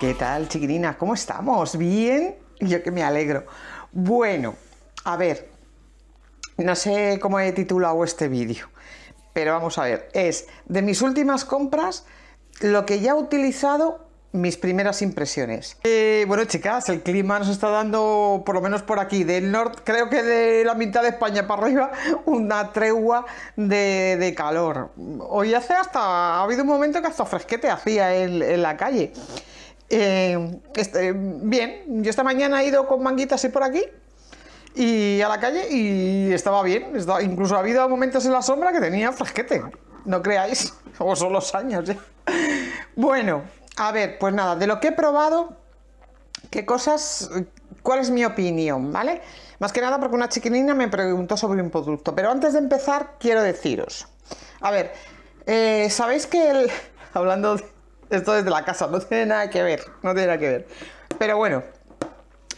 ¿Qué tal, chiquirina? ¿Cómo estamos? ¿Bien? Yo que me alegro. Bueno, a ver, no sé cómo he titulado este vídeo, pero vamos a ver, es de mis últimas compras, lo que ya he utilizado mis primeras impresiones. Eh, bueno, chicas, el clima nos está dando, por lo menos por aquí, del norte, creo que de la mitad de España para arriba, una tregua de, calor. Hoy hace hasta, ha habido un momento que hasta fresquete hacía en, en la calle. Eh, este, bien, yo esta mañana he ido con manguitas y por aquí y a la calle y estaba bien. incluso ha habido momentos en la sombra que tenía frasquete no creáis, o son los años. Bueno, a ver, pues nada, de lo que he probado, qué cosas, cuál es mi opinión, ¿vale? Más que nada porque una chiquinina me preguntó sobre un producto, pero antes de empezar quiero deciros, a ver, eh, ¿sabéis que el, hablando de esto desde la casa, no tiene nada que ver, no tiene nada que ver. Pero bueno,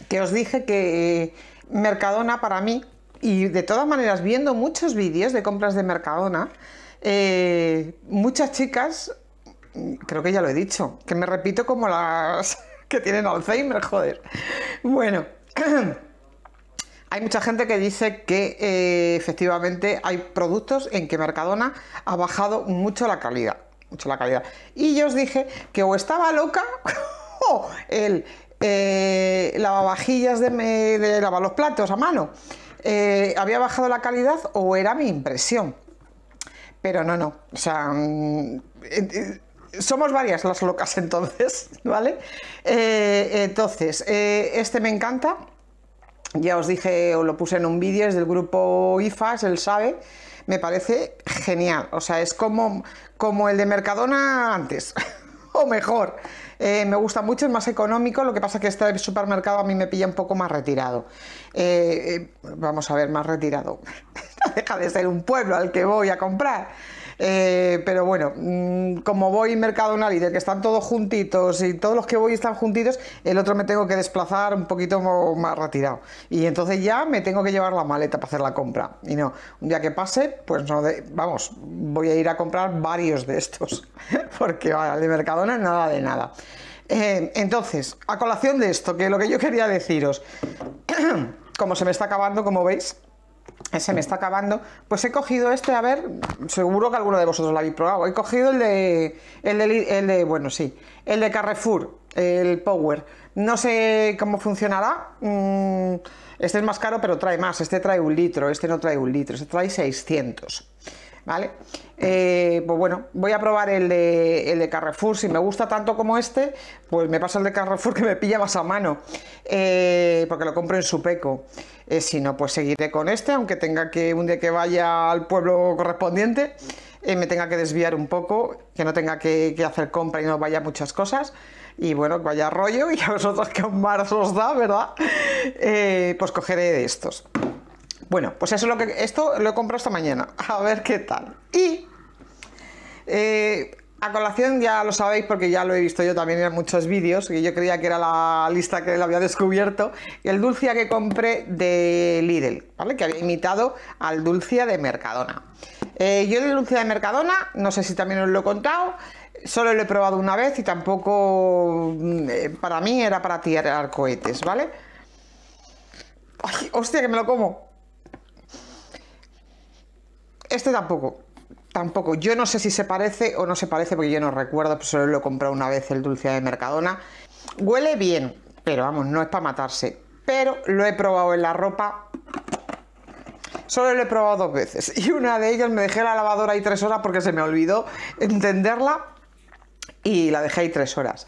que os dije que eh, Mercadona para mí, y de todas maneras viendo muchos vídeos de compras de Mercadona, eh, muchas chicas, creo que ya lo he dicho, que me repito como las que tienen Alzheimer, joder. Bueno. Hay mucha gente que dice que eh, efectivamente hay productos en que Mercadona ha bajado mucho la calidad mucho la calidad. Y yo os dije que o estaba loca o el eh, lavavajillas de, de, lavar los platos a mano eh, había bajado la calidad o era mi impresión. Pero no, no, o sea, mm, eh, somos varias las locas entonces, ¿vale? entonces, este me encanta, ya os dije, o lo puse en un vídeo, es del grupo IFAS, él sabe me parece genial. O sea, es como, como el de Mercadona antes, o mejor. Eh, me gusta mucho, es más económico, lo que pasa que este supermercado a mí me pilla un poco más retirado. Eh, eh, vamos a ver, más retirado. Deja de ser un pueblo al que voy a comprar. Eh, pero bueno, mm, como voy Mercadona Líder, que están todos juntitos y todos los que voy están juntitos, el otro me tengo que desplazar un poquito más retirado. Y entonces ya me tengo que llevar la maleta para hacer la compra. Y no, un día que pase, pues no, vamos, voy a ir a comprar varios de estos, porque el de Mercadona nada de nada. Eh, entonces, a colación de esto, que lo que yo quería deciros, como se me está acabando, como veis, se me está acabando, pues he cogido este, a ver, seguro que alguno de vosotros lo habéis probado, he cogido el de, el de, bueno, sí, el de Carrefour, el Power, no sé cómo funcionará, mm, este es más caro pero trae más, este trae un litro, este no trae un litro, este trae 600, ¿vale? Eh, pues bueno, voy a probar el de, Carrefour. Si me gusta tanto como este, pues me paso el de Carrefour que me pilla más a mano, eh, porque lo compro en su eh, si no, pues seguiré con este, aunque tenga que un día que vaya al pueblo correspondiente, me tenga que desviar un poco, que no tenga que, hacer compra y no vaya muchas cosas y bueno, vaya rollo, y a vosotros que un marzo os da, ¿verdad? pues cogeré de estos. Bueno, pues eso es lo que. Esto lo he comprado esta mañana. A ver qué tal. Y eh, a colación ya lo sabéis porque ya lo he visto yo también en muchos vídeos, que yo creía que era la lista que lo había descubierto, el dulce que compré de Lidl, ¿vale? Que había imitado al dulce de Mercadona. Eh, yo el dulcia de Mercadona, no sé si también os lo he contado, solo lo he probado una vez y tampoco mm, eh, para mí era para tirar cohetes, ¿vale? Ay, hostia, que me lo como. Este tampoco tampoco. Yo no sé si se parece o no se parece, porque yo no recuerdo, pues solo lo he comprado una vez el dulce de Mercadona. Huele bien, pero vamos, no es para matarse. Pero lo he probado en la ropa. Solo lo he probado dos veces. Y una de ellas me dejé la lavadora ahí tres horas porque se me olvidó entenderla. Y la dejé ahí tres horas.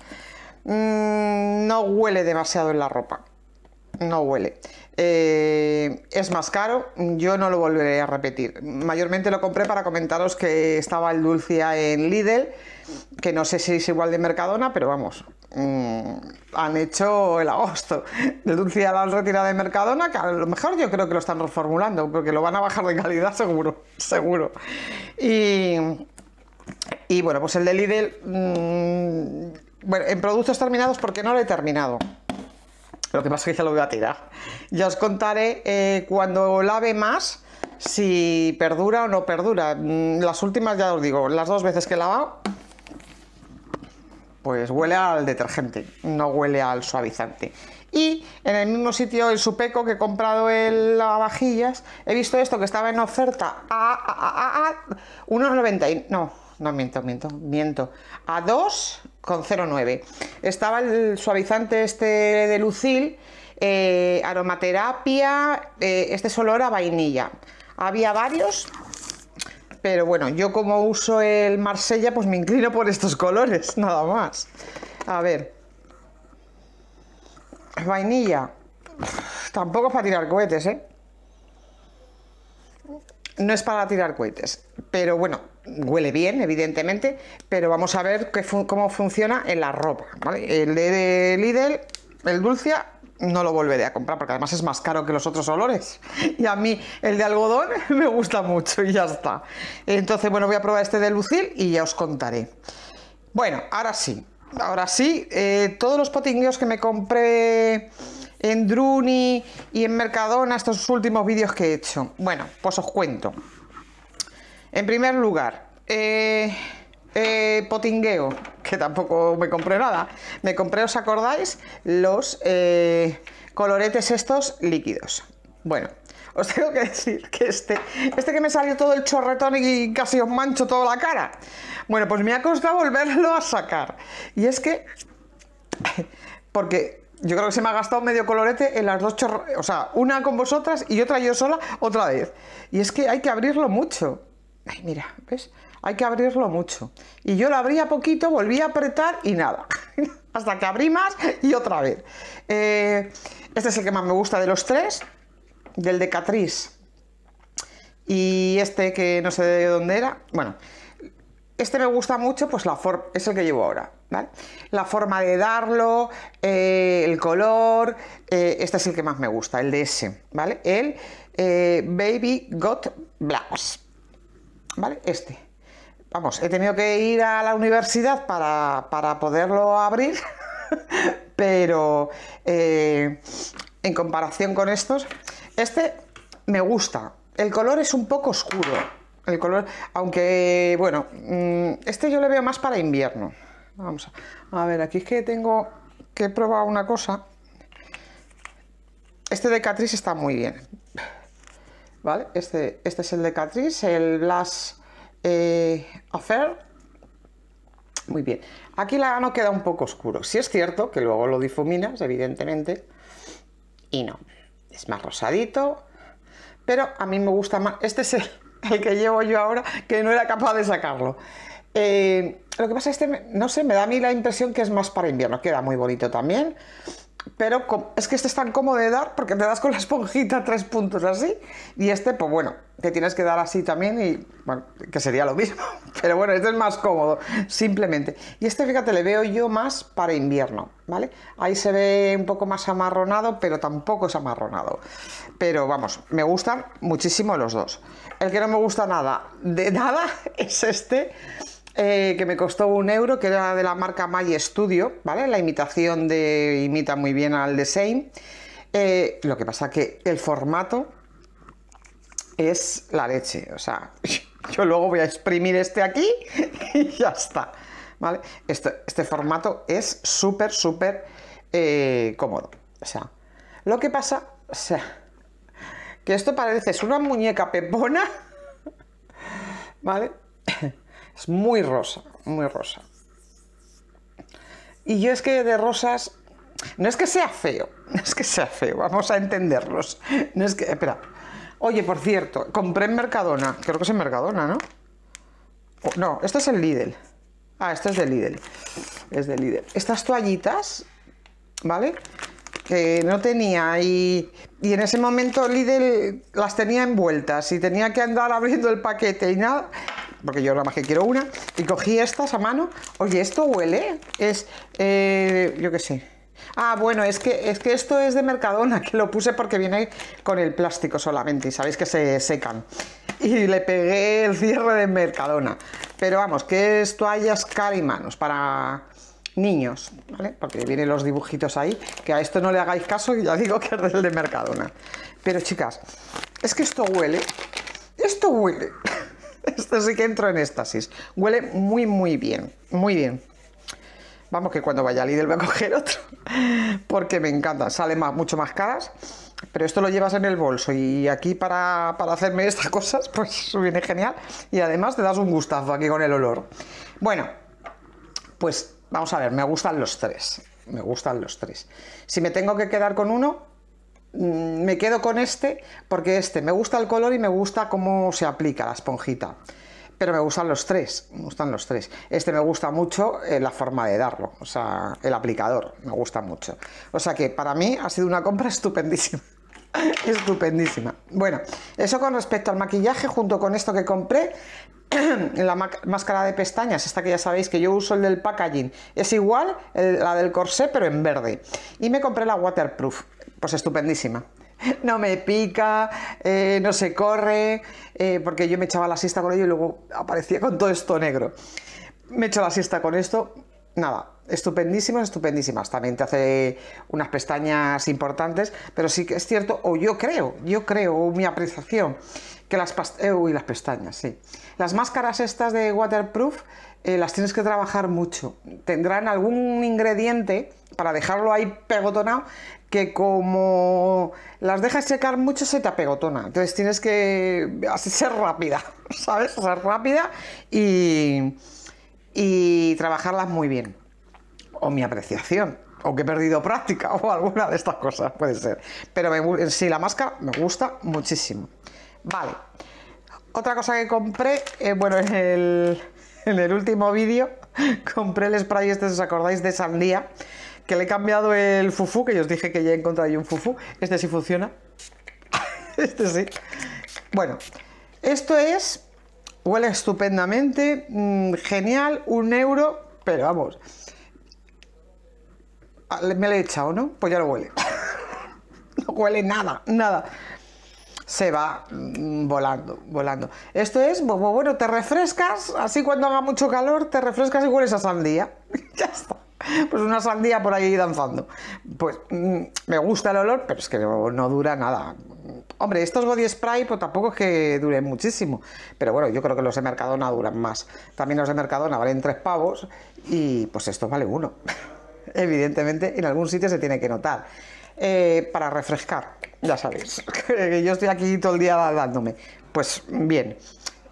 Mm, no huele demasiado en la ropa no huele. Eh, es más caro, yo no lo volveré a repetir. Mayormente lo compré para comentaros que estaba el Dulcia en Lidl, que no sé si es igual de Mercadona, pero vamos, mm, han hecho el agosto. El Dulcia lo han retirado de Mercadona, que a lo mejor yo creo que lo están reformulando, porque lo van a bajar de calidad seguro, seguro. Y, bueno, pues el de Lidl, mm, bueno, en productos terminados porque no lo he terminado. Lo que pasa es que ya lo voy a tirar. Ya os contaré eh, cuando lave más si perdura o no perdura. Mm, las últimas, ya os digo, las dos veces que he lavado, pues huele al detergente, no huele al suavizante. Y en el mismo sitio, el Supeco, que he comprado el lavavajillas, he visto esto que estaba en oferta a, a, a, No, no miento, miento, miento, a 2,09. Estaba el suavizante este de Lucil, eh, aromaterapia, eh, este es olor a vainilla. Había varios, pero bueno, yo como uso el Marsella, pues me inclino por estos colores, nada más. A ver. Vainilla. Tampoco es para tirar cohetes, ¿eh? No es para tirar cohetes, pero bueno, huele bien, evidentemente, pero vamos a ver cómo funciona en la ropa. El de Lidl, el Dulcia, no lo volveré a comprar porque además es más caro que los otros olores. Y a mí el de algodón me gusta mucho y ya está. Entonces, bueno, voy a probar este de Lucil y ya os contaré. Bueno, ahora sí, ahora sí, eh, todos los potingueos que me compré en Druni y en Mercadona, estos últimos vídeos que he hecho. Bueno, pues os cuento. En primer lugar, eh, eh, potingueo, que tampoco me compré nada. Me compré, ¿os acordáis? Los eh, coloretes estos líquidos. Bueno, os tengo que decir que este, este que me salió todo el chorretón y casi os mancho toda la cara. Bueno, pues me ha costado volverlo a sacar. Y es que, porque yo creo que se me ha gastado medio colorete en las dos chorretas, o sea, una con vosotras y otra yo sola otra vez. Y es que hay que abrirlo mucho. Ay, mira, ¿ves? Hay que abrirlo mucho. Y yo lo abría poquito, volví a apretar y nada. Hasta que abrí más y otra vez. Eh, este es el que más me gusta de los tres, del de Catriz. Y este que no sé de dónde era. Bueno, este me gusta mucho, pues la forma, es el que llevo ahora, La forma de darlo, eh, el color, eh, este es el que más me gusta, el de ese, ¿vale? El Baby Got Blacks. ¿Vale? Este. Vamos, he tenido que ir a la universidad para, poderlo abrir, pero eh, en comparación con estos, este me gusta. El color es un poco oscuro, el color, aunque bueno, mm, este yo le veo más para invierno. Vamos a, a ver, aquí es que tengo que probar una cosa. Este de Catrice está muy bien, ¿vale? Este, este es el de Catrice, el Blush eh, Affair. Muy bien, aquí la gano queda un poco oscuro. Si es cierto que luego lo difuminas, evidentemente, y no. Es más rosadito, pero a mí me gusta más. Este es el, que llevo yo ahora, que no era capaz de sacarlo. Eh, lo que pasa es que, este, no sé, me da a mí la impresión que es más para invierno. Queda muy bonito también pero es que este es tan cómodo de dar porque te das con la esponjita tres puntos así y este pues bueno te tienes que dar así también y bueno que sería lo mismo pero bueno este es más cómodo simplemente y este fíjate le veo yo más para invierno vale ahí se ve un poco más amarronado pero tampoco es amarronado pero vamos me gustan muchísimo los dos el que no me gusta nada de nada es este eh, que me costó un euro, que era de la marca My Studio, ¿vale? La imitación de imita muy bien al de Same. Eh, lo que pasa que el formato es la leche, o sea, yo luego voy a exprimir este aquí y ya está, ¿vale? Este, formato es súper, súper eh, cómodo, o sea, lo que pasa, o sea, que esto parece es una muñeca pepona, ¿vale? muy rosa, muy rosa. Y yo es que de rosas, no es que sea feo, no es que sea feo, vamos a entenderlos. No es que, espera. Oye, por cierto, compré en Mercadona, creo que es en Mercadona, ¿no? no, este es el Lidl. Ah, este es de Lidl. Es de Lidl. Estas toallitas, ¿vale? Que no tenía y, y en ese momento Lidl las tenía envueltas y tenía que andar abriendo el paquete y nada porque yo nada más que quiero una, y cogí estas a mano. Oye, esto huele, es, eh, yo qué sé. Ah, bueno, es que, es que esto es de Mercadona, que lo puse porque viene con el plástico solamente, y sabéis que se secan. Y le pegué el cierre de Mercadona. Pero vamos, que esto toallas cara y manos para niños, ¿vale? Porque vienen los dibujitos ahí, que a esto no le hagáis caso, y ya digo que es del de Mercadona. Pero chicas, es que esto huele, esto huele. Esto sí que entro en éxtasis. Huele muy, muy bien. Muy bien. Vamos, que cuando vaya al Lidl voy a coger otro. Porque me encanta. sale más, mucho más caras. Pero esto lo llevas en el bolso. Y aquí para, para hacerme estas cosas, pues viene genial. Y además te das un gustazo aquí con el olor. Bueno, pues vamos a ver. Me gustan los tres. Me gustan los tres. Si me tengo que quedar con uno, Mm, me quedo con este porque este me gusta el color y me gusta cómo se aplica la esponjita. Pero me gustan los tres, me gustan los tres. Este me gusta mucho eh, la forma de darlo, o sea, el aplicador, me gusta mucho. O sea que para mí ha sido una compra estupendísima. estupendísima. Bueno, eso con respecto al maquillaje, junto con esto que compré, la máscara de pestañas, esta que ya sabéis que yo uso el del packaging, es igual la del corsé pero en verde. Y me compré la waterproof, pues estupendísima. No me pica, eh, no se corre, eh, porque yo me echaba la siesta con ello y luego aparecía con todo esto negro. Me he la siesta con esto, nada, estupendísimas, estupendísimas. También te hace unas pestañas importantes, pero sí que es cierto, o yo creo, yo creo, o mi apreciación, que las, eh, uy, las pestañas, sí. Las máscaras estas de waterproof eh, las tienes que trabajar mucho. Tendrán algún ingrediente para dejarlo ahí pegotonado que como las dejas secar mucho se te apegotona. Entonces tienes que ser rápida, ¿sabes? Ser rápida y y trabajarlas muy bien. O mi apreciación, o que he perdido práctica, o alguna de estas cosas, puede ser. Pero me, sí, la máscara me gusta muchísimo. Vale. Otra cosa que compré, eh, bueno, en el, en el último vídeo compré el spray este, os acordáis, de sandía, que le he cambiado el fufu, que yo os dije que ya he encontrado yo un fufu. Este sí funciona. este sí. Bueno, esto es Huele estupendamente, mm, genial, un euro, pero vamos. Ah, me lo he echado, ¿no? Pues ya lo huele. no huele nada, nada. Se va mm, volando, volando. Esto es, bueno, te refrescas, así cuando haga mucho calor, te refrescas y hueles a sandía. ya está pues una sandía por ahí danzando. Pues mm, me gusta el olor, pero es que no dura nada, Hombre, estos body spray pues tampoco es que duren muchísimo, pero bueno, yo creo que los de Mercadona duran más. También los de Mercadona valen tres pavos y pues estos vale uno. Evidentemente en algún sitio se tiene que notar. Eh, para refrescar, ya sabéis, que yo estoy aquí todo el día dándome. Pues bien,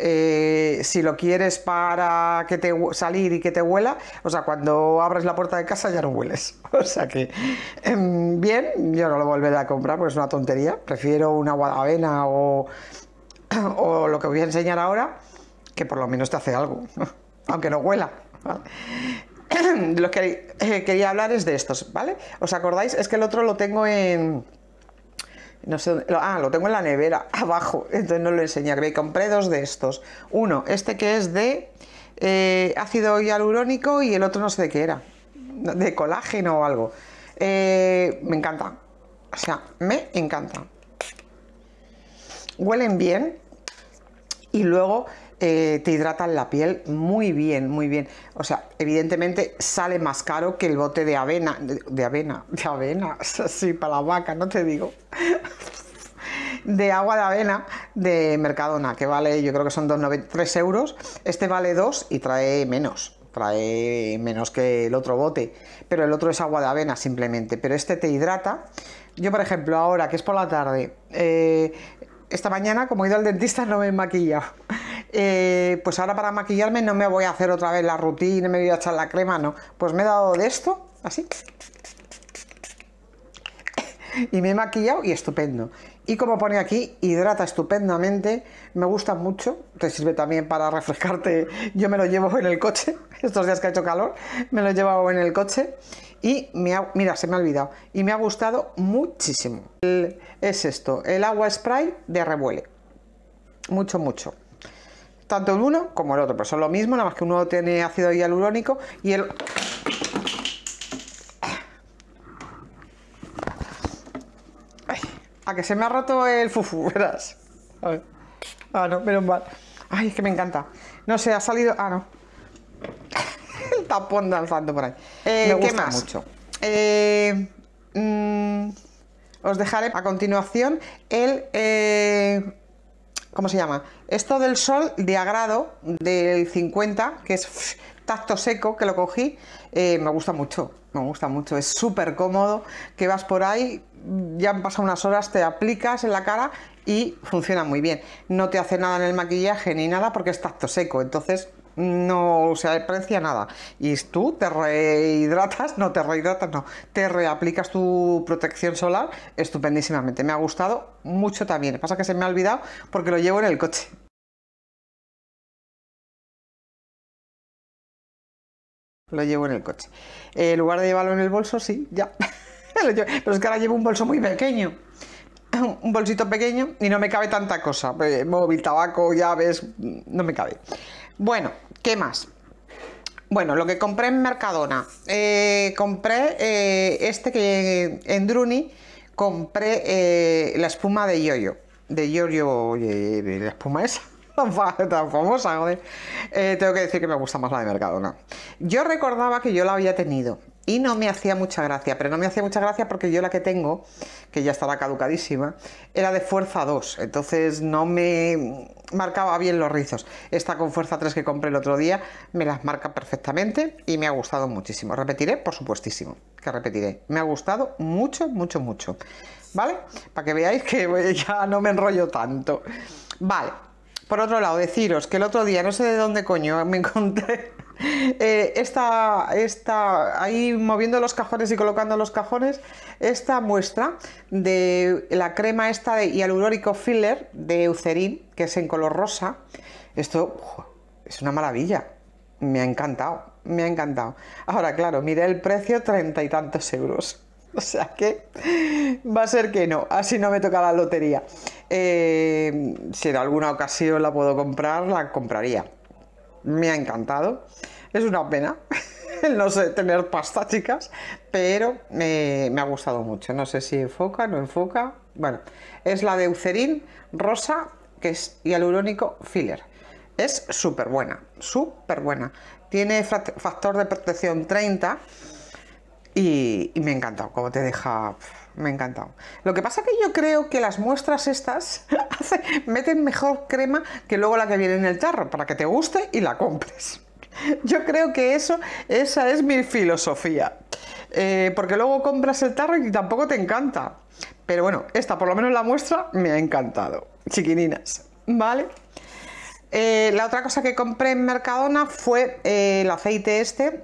eh, si lo quieres para que te salir y que te huela, o sea, cuando abres la puerta de casa ya no hueles. O sea que em, bien, yo no lo volveré a comprar, pues es una tontería. Prefiero una guadavena o, o lo que voy a enseñar ahora, que por lo menos te hace algo, aunque no huela. lo que eh, quería hablar es de estos, ¿vale? ¿Os acordáis? Es que el otro lo tengo en no sé ah, lo tengo en la nevera, abajo, entonces no lo enseñaré. que compré dos de estos. Uno, este que es de eh, ácido hialurónico y el otro no sé de qué era, de colágeno o algo. Eh, me encanta, o sea, me encanta. Huelen bien y luego eh, te hidrata la piel muy bien, muy bien. O sea, evidentemente sale más caro que el bote de avena, de, avena, de avena, sí, para la vaca, no te digo. de agua de avena de Mercadona, que vale, yo creo que son 3 euros. Este vale 2 y trae menos, trae menos que el otro bote. Pero el otro es agua de avena simplemente. Pero este te hidrata. Yo, por ejemplo, ahora que es por la tarde, eh, esta mañana, como he ido al dentista, no me he maquillado. Eh, pues ahora para maquillarme no me voy a hacer otra vez la rutina, me voy a echar la crema, no. Pues me he dado de esto, así. Y me he maquillado y estupendo. Y como pone aquí, hidrata estupendamente, me gusta mucho, te sirve también para refrescarte. Yo me lo llevo en el coche, estos días que ha hecho calor, me lo he llevado en el coche y mira, se me ha olvidado, y me ha gustado muchísimo. es esto, el agua spray de revuele. Mucho, mucho tanto el uno como el otro, pero son lo mismo, nada más que uno tiene ácido hialurónico y el... Ay, a que se me ha roto el fufu, verás. A ver. Ah, no, menos mal. Ay, es que me encanta. No sé, ha salido... Ah, no. el tapón danzando por ahí. Eh, me más? Mucho. Eh, mm, os dejaré a continuación el... Eh, ¿cómo se llama? Esto del sol de agrado del 50, que es tacto seco, que lo cogí, eh, me gusta mucho, me gusta mucho, es súper cómodo, que vas por ahí, ya han pasado unas horas, te aplicas en la cara y funciona muy bien. No te hace nada en el maquillaje ni nada porque es tacto seco, entonces no se aprecia nada. Y tú te rehidratas, no te rehidratas, no, te reaplicas tu protección solar estupendísimamente. Me ha gustado mucho también. pasa que se me ha olvidado porque lo llevo en el coche. Lo llevo en el coche. en lugar de llevarlo en el bolso, sí, ya. Pero es que ahora llevo un bolso muy pequeño un bolsito pequeño y no me cabe tanta cosa. Eh, móvil, tabaco, llaves, no me cabe. Bueno, ¿Qué más? Bueno, lo que compré en Mercadona. Eh, compré eh, este que eh, en Druni compré la espuma de yoyo. De yoyo, de la espuma esa. Tan famosa, joder. tengo que decir que me gusta más la de Mercadona. Yo recordaba que yo la había tenido y no me hacía mucha gracia, pero no me hacía mucha gracia porque yo la que tengo, que ya estaba caducadísima, era de fuerza 2, entonces no me marcaba bien los rizos. Esta con fuerza 3 que compré el otro día me las marca perfectamente y me ha gustado muchísimo. Repetiré, por supuestísimo, que repetiré. Me ha gustado mucho, mucho, mucho. ¿Vale? Para que veáis que ya no me enrollo tanto. Vale. Por otro lado, deciros que el otro día, no sé de dónde coño, me encontré eh, esta, esta, ahí moviendo los cajones y colocando los cajones, esta muestra de la crema esta de hialurónico filler de Eucerin, que es en color rosa. Esto es una maravilla, me ha encantado, me ha encantado. Ahora, claro, miré el precio, treinta y tantos euros. O sea que va a ser que no, así no me toca la lotería. Eh, si en alguna ocasión la puedo comprar, la compraría me ha encantado. Es una pena, no sé, tener pasta, chicas, pero me ha gustado mucho. No sé si enfoca, no enfoca. Bueno, es la de Eucerin Rosa, que es hialurónico filler. Es súper buena, súper buena. Tiene factor de protección 30 y, me ha encantado, como te deja, me ha encantado. Lo que pasa que yo creo que las muestras estas meten mejor crema que luego la que viene en el tarro, para que te guste y la compres. Yo creo que eso, esa es mi filosofía. Eh, porque luego compras el tarro y tampoco te encanta. Pero bueno, esta por lo menos la muestra me ha encantado. Chiquininas, ¿vale? Eh, la otra cosa que compré en Mercadona fue eh, el aceite este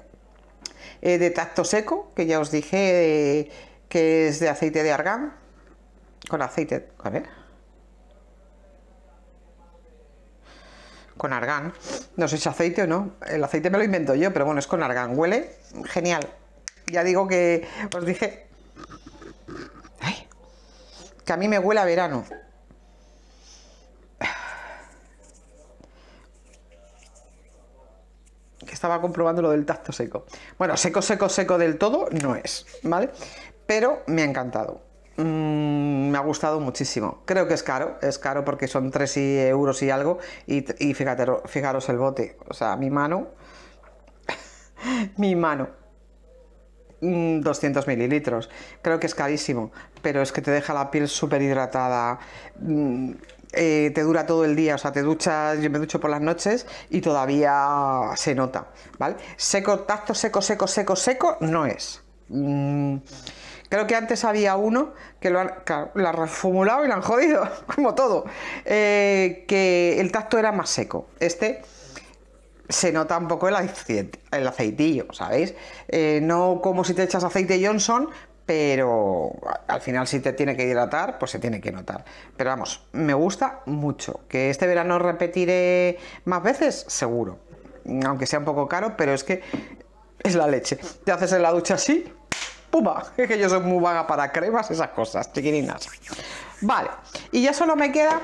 eh, de tacto seco, que ya os dije eh, que es de aceite de argán, con aceite, a ver, con argán, no sé si aceite o no, el aceite me lo invento yo, pero bueno, es con argán, huele genial, ya digo que os dije que a mí me huele a verano, estaba comprobando lo del tacto seco. Bueno, seco, seco, seco del todo no es, ¿vale? Pero me ha encantado. Mm, me ha gustado muchísimo. Creo que es caro, es caro porque son 3 euros y algo. Y, y fíjate, fijaros el bote. O sea, mi mano, mi mano, 200 mm, mililitros. Creo que es carísimo, pero es que te deja la piel súper hidratada. Mm, eh, te dura todo el día, o sea, te duchas, yo me ducho por las noches y todavía se nota, ¿vale? Seco, tacto seco, seco, seco, seco, no es. Mm, creo que antes había uno que lo han, reformulado y lo han jodido, como todo, eh, que el tacto era más seco. Este se nota un poco el, el aceitillo, ¿sabéis? Eh, no como si te echas aceite Johnson, pero al final si te tiene que hidratar, pues se tiene que notar. Pero vamos, me gusta mucho. ¿Que este verano repetiré más veces? Seguro. Aunque sea un poco caro, pero es que es la leche. Te haces en la ducha así, ¡pumba! Es que yo soy muy vaga para cremas, esas cosas, chiquininas. Vale, y ya solo me queda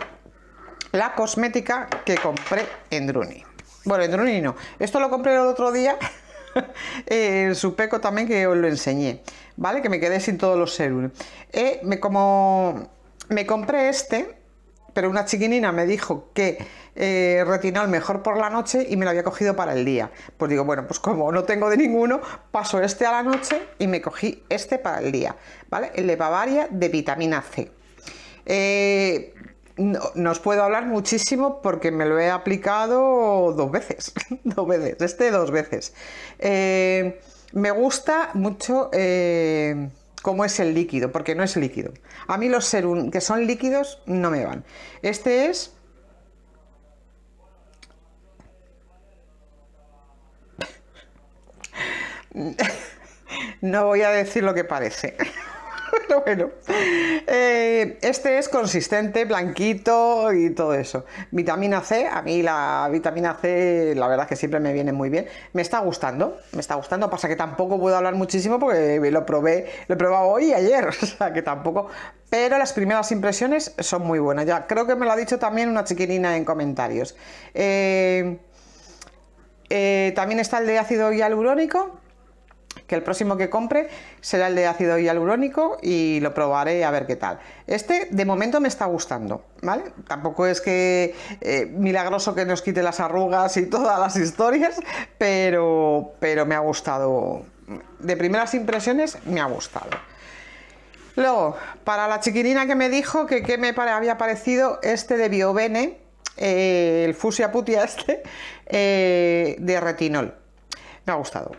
la cosmética que compré en Druni. Bueno, en Druni no. Esto lo compré el otro día Eh, en su peco también que os lo enseñé, ¿vale? Que me quedé sin todos los serums. Eh, me, como me compré este, pero una chiquinina me dijo que retinal eh, retinol mejor por la noche y me lo había cogido para el día. Pues digo, bueno, pues como no tengo de ninguno, paso este a la noche y me cogí este para el día, ¿vale? El de Bavaria de vitamina C no, os puedo hablar muchísimo porque me lo he aplicado dos veces, dos veces, este dos veces. Eh, me gusta mucho eh, cómo es el líquido, porque no es líquido. A mí los serum que son líquidos no me van. Este es... no voy a decir lo que parece bueno, eh, este es consistente, blanquito y todo eso. Vitamina C, a mí la vitamina C, la verdad que siempre me viene muy bien. Me está gustando, me está gustando. Pasa que tampoco puedo hablar muchísimo porque lo probé, lo he probado hoy y ayer, o sea que tampoco. Pero las primeras impresiones son muy buenas. Ya creo que me lo ha dicho también una chiquirina en comentarios. Eh, eh, también está el de ácido hialurónico, que el próximo que compre será el de ácido hialurónico y lo probaré a ver qué tal. Este de momento me está gustando, ¿vale? Tampoco es que eh, milagroso que nos quite las arrugas y todas las historias, pero, pero me ha gustado. De primeras impresiones me ha gustado. Luego, para la chiquirina que me dijo que qué me había parecido este de Biovene, eh, el fusia putia este, eh, de retinol. Me ha gustado.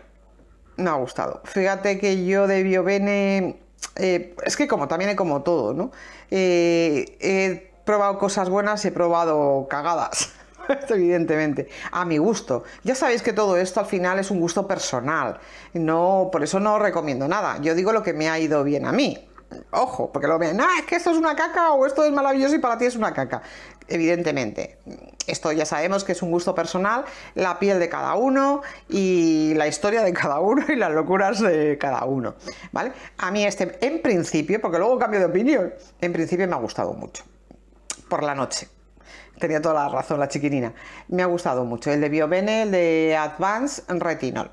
No ha gustado. Fíjate que yo de Biovene, eh, es que como también he como todo, ¿no? Eh, he probado cosas buenas, he probado cagadas. evidentemente, a mi gusto. Ya sabéis que todo esto al final es un gusto personal, no, por eso no recomiendo nada. Yo digo lo que me ha ido bien a mí. Ojo, porque lo ven, ah, es que esto es una caca o esto es maravilloso y para ti es una caca evidentemente, esto ya sabemos que es un gusto personal, la piel de cada uno y la historia de cada uno y las locuras de cada uno, ¿vale? A mí este, en principio, porque luego cambio de opinión, en principio me ha gustado mucho, por la noche. Tenía toda la razón la chiquinina. Me ha gustado mucho el de Biovene, el de Advance Retinol.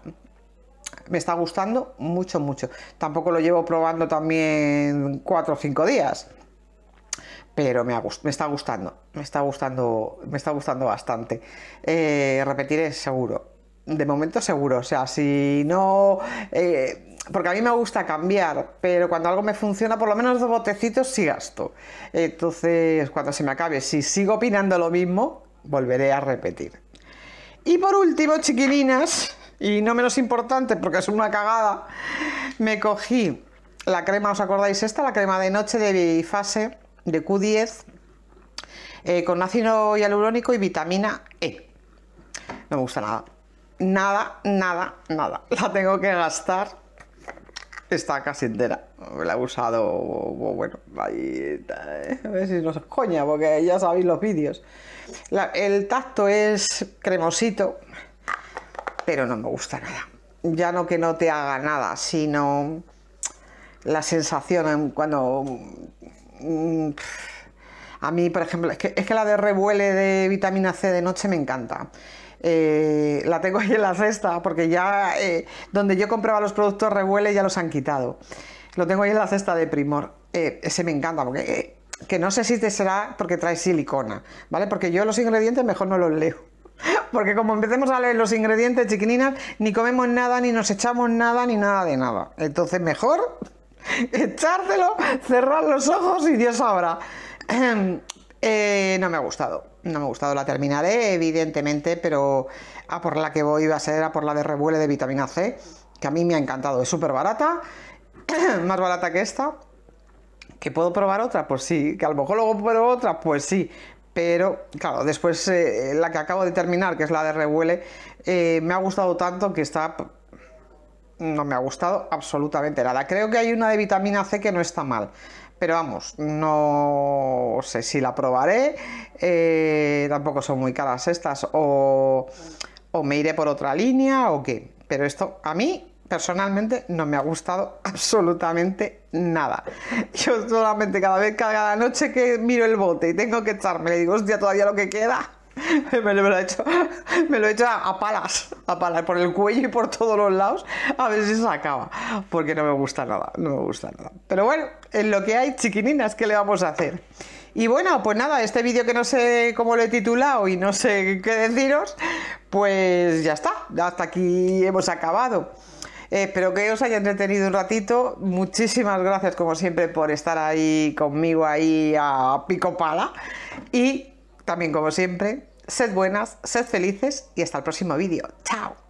Me está gustando mucho, mucho. Tampoco lo llevo probando también cuatro o cinco días pero me, está gustando, me está gustando, me está gustando bastante. Eh, repetiré seguro, de momento seguro, o sea, si no... Eh, porque a mí me gusta cambiar, pero cuando algo me funciona, por lo menos dos botecitos sí gasto. Entonces, cuando se me acabe, si sigo opinando lo mismo, volveré a repetir. Y por último, chiquilinas, y no menos importante porque es una cagada, me cogí la crema, ¿os acordáis esta? La crema de noche de bifase de Q10 eh, con ácido hialurónico y vitamina E. No me gusta nada. Nada, nada, nada. La tengo que gastar. Está casi entera. La he usado, bueno, ahí, eh, a ver si no se coña, porque ya sabéis los vídeos. el tacto es cremosito, pero no me gusta nada. Ya no que no te haga nada, sino la sensación cuando Mm, a mí, por ejemplo, es que, la de revuele de vitamina C de noche me encanta. Eh, la tengo ahí en la cesta, porque ya eh, donde yo compraba los productos revuele ya los han quitado. Lo tengo ahí en la cesta de Primor. Eh, ese me encanta, porque que no sé si te será porque trae silicona, ¿vale? Porque yo los ingredientes mejor no los leo. Porque como empecemos a leer los ingredientes chiquininas, ni comemos nada, ni nos echamos nada, ni nada de nada. Entonces mejor echártelo, cerrar los ojos y Dios sabrá. Eh, no me ha gustado, no me ha gustado, la terminaré evidentemente, pero a por la que voy va a ser a por la de revuele de vitamina C, que a mí me ha encantado, es súper barata, más barata que esta. ¿Que puedo probar otra? Pues sí, que a lo mejor luego pruebo otra, pues sí, pero claro, después eh, la que acabo de terminar, que es la de revuele, eh, me ha gustado tanto que está no me ha gustado absolutamente nada. Creo que hay una de vitamina C que no está mal. Pero vamos, no sé si la probaré. Eh, tampoco son muy caras estas. O, me iré por otra línea o qué. Pero esto a mí personalmente no me ha gustado absolutamente nada. Yo solamente cada vez, cada noche que miro el bote y tengo que echarme, le digo, hostia, todavía lo que queda me lo he hecho, a, palas, a palas, por el cuello y por todos los lados, a ver si se acaba, porque no me gusta nada, no me gusta nada. Pero bueno, en lo que hay, chiquininas, ¿qué le vamos a hacer? Y bueno, pues nada, este vídeo que no sé cómo lo he titulado y no sé qué deciros, pues ya está, hasta aquí hemos acabado. espero que os haya entretenido un ratito. Muchísimas gracias, como siempre, por estar ahí conmigo, ahí a pico pala. Y también, como siempre, sed buenas, sed felices y hasta el próximo vídeo. ¡Chao!